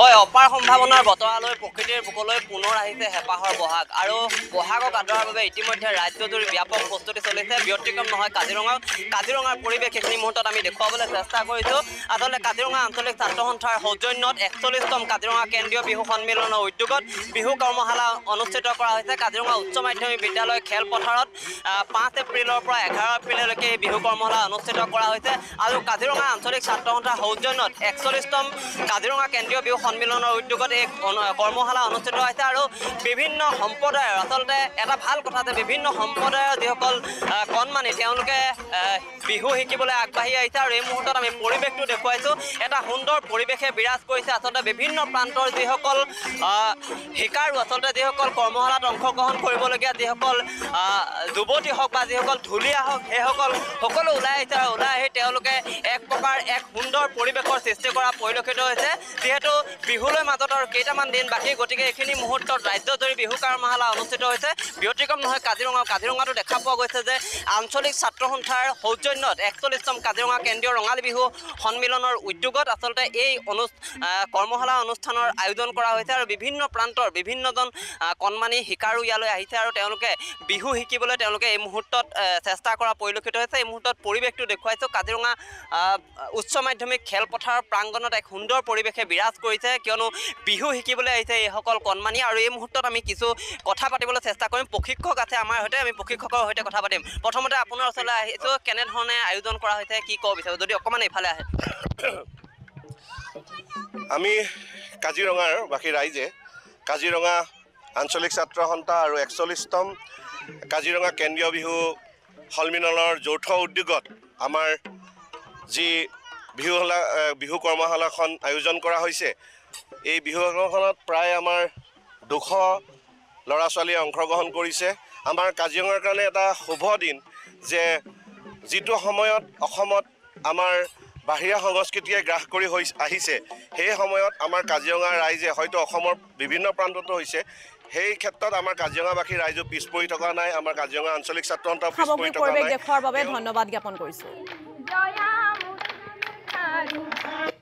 হয় অপাৰ সম্ভাৱনাৰ বতৰালৈ প্ৰকৃতিৰ বুকলৈ পুনৰ আহিছে হেঁপাহৰ বহাগ আৰু বহাগক আদৰাৰ বাবে ইতিমধ্যে ৰাজ্যজুৰি ব্যাপক প্ৰস্তুতি চলিছে ব্যতিক্ৰম নহয় কাজিৰঙাত কাজিৰঙাৰ পৰিৱেশ এইখিনি মুহূৰ্তত আমি দেখুৱাবলৈ চেষ্টা কৰিছোঁ আচলতে কাজিৰঙা আঞ্চলিক ছাত্ৰ সন্থাৰ সৌজন্যত একচল্লিছতম কাজিৰঙা কেন্দ্ৰীয় বিহু সন্মিলনৰ উদ্যোগত বিহু কৰ্মশালা অনুষ্ঠিত কৰা হৈছে কাজিৰঙা উচ্চ মাধ্যমিক বিদ্যালয় খেলপথাৰত পাঁচ এপ্ৰিলৰ পৰা এঘাৰ এপ্ৰিললৈকে এই বিহু কৰ্মশালা অনুষ্ঠিত কৰা হৈছে আৰু কাজিৰঙা আঞ্চলিক ছাত্ৰ সন্থাৰ সৌজন্যত একচল্লিছতম কাজিৰঙা কেন্দ্ৰীয় বিহু সন্মিলনের উদ্যোগত এই কর্মশালা অনুষ্ঠিত হয়েছে আর বিভিন্ন সম্প্রদায়ের আসলে এটা ভাল কথা যে বিভিন্ন সম্প্রদায়ের যখন কণমানি বিহু শিকিবলে আগবাহি আছে আর এই মুহূর্তে আমি পরিবেশটি দেখাইছো একটা সুন্দর পরিবেশে বিরাজ করেছে আসলে বিভিন্ন প্রান্তর যখন শিকারু আসলে যখন কর্মশালাত অংশগ্রহণ করবল যখন যুবতী হোক বা যখন ঢুলিয়া হোক সেই সকল সকল ওলাই আছে আর ওলাই এক প্রকার এক সুন্দর পরিবেশের সৃষ্টি করা পরিলক্ষিত হয়েছে যেহেতু বিহুলৈ মাজত আৰু কেইটামান দিন বাকী গতিকে এইখিনি মুহূৰ্তত ৰাজ্যজুৰি বিহু কাৰ্মশালা অনুষ্ঠিত হৈছে ব্যতিক্ৰম নহয় কাজিৰঙা কাজিৰঙাটো দেখা পোৱা গৈছে যে আঞ্চলিক ছাত্ৰ সন্থাৰ সৌজন্যত একচল্লিছতম কাজিৰঙা কেন্দ্ৰীয় ৰঙালী বিহু সন্মিলনৰ উদ্যোগত আচলতে এই অনু কৰ্মশালা অনুষ্ঠানৰ আয়োজন কৰা হৈছে আৰু বিভিন্ন প্ৰান্তৰ বিভিন্নজন কণমানি শিকাৰো ইয়ালৈ আহিছে আৰু তেওঁলোকে বিহু শিকিবলৈ তেওঁলোকে এই মুহূৰ্তত চেষ্টা কৰা পৰিলক্ষিত হৈছে এই মুহূৰ্তত পৰিৱেশটো দেখুৱাইছোঁ কাজিৰঙা উচ্চ মাধ্যমিক খেলপথাৰ প্ৰাংগণত এক সুন্দৰ পৰিৱেশে বিৰাজ কৰি হৈছে কিয়নো বিহু শিকিবলৈ আহিছে এইসকল কণমানি আৰু এই মুহূৰ্তত আমি কিছু কথা পাতিবলৈ চেষ্টা কৰিম প্ৰশিক্ষক আছে আমাৰ সৈতে আমি প্ৰশিক্ষকৰ সৈতে কথা পাতিম প্ৰথমতে আপোনাৰ ওচৰলৈ আহিছোঁ কেনেধৰণে আয়োজন কৰা হৈছে কি ক'ব বিচাৰোঁ যদি অকণমান এইফালে আহে আমি কাজিৰঙাৰ বাকী ৰাইজে কাজিৰঙা আঞ্চলিক ছাত্ৰ সন্থা আৰু একচল্লিছতম কাজিৰঙা কেন্দ্ৰীয় বিহু সন্মিলনৰ যৌথ উদ্যোগত আমাৰ যি বিহুশালা বিহু কৰ্মশালাখন আয়োজন কৰা হৈছে এই বিহুখনত প্ৰায় আমাৰ দুশ ল'ৰা ছোৱালীয়ে অংশগ্ৰহণ কৰিছে আমাৰ কাজিৰঙাৰ কাৰণে এটা শুভ দিন যে যিটো সময়ত অসমত আমাৰ বাহিৰা সংস্কৃতিয়ে গ্ৰাস কৰি হৈ আহিছে সেই সময়ত আমাৰ কাজিৰঙা ৰাইজে হয়তো অসমৰ বিভিন্ন প্ৰান্ততো হৈছে সেই ক্ষেত্ৰত আমাৰ কাজিৰঙাবাসী ৰাইজো পিছ পৰি থকা নাই আমাৰ কাজিৰঙা আঞ্চলিক ছাত্ৰ সন্থা পিছ পৰি থকা নাই বাবে ধন্যবাদ জ্ঞাপন কৰিছোঁ Mário.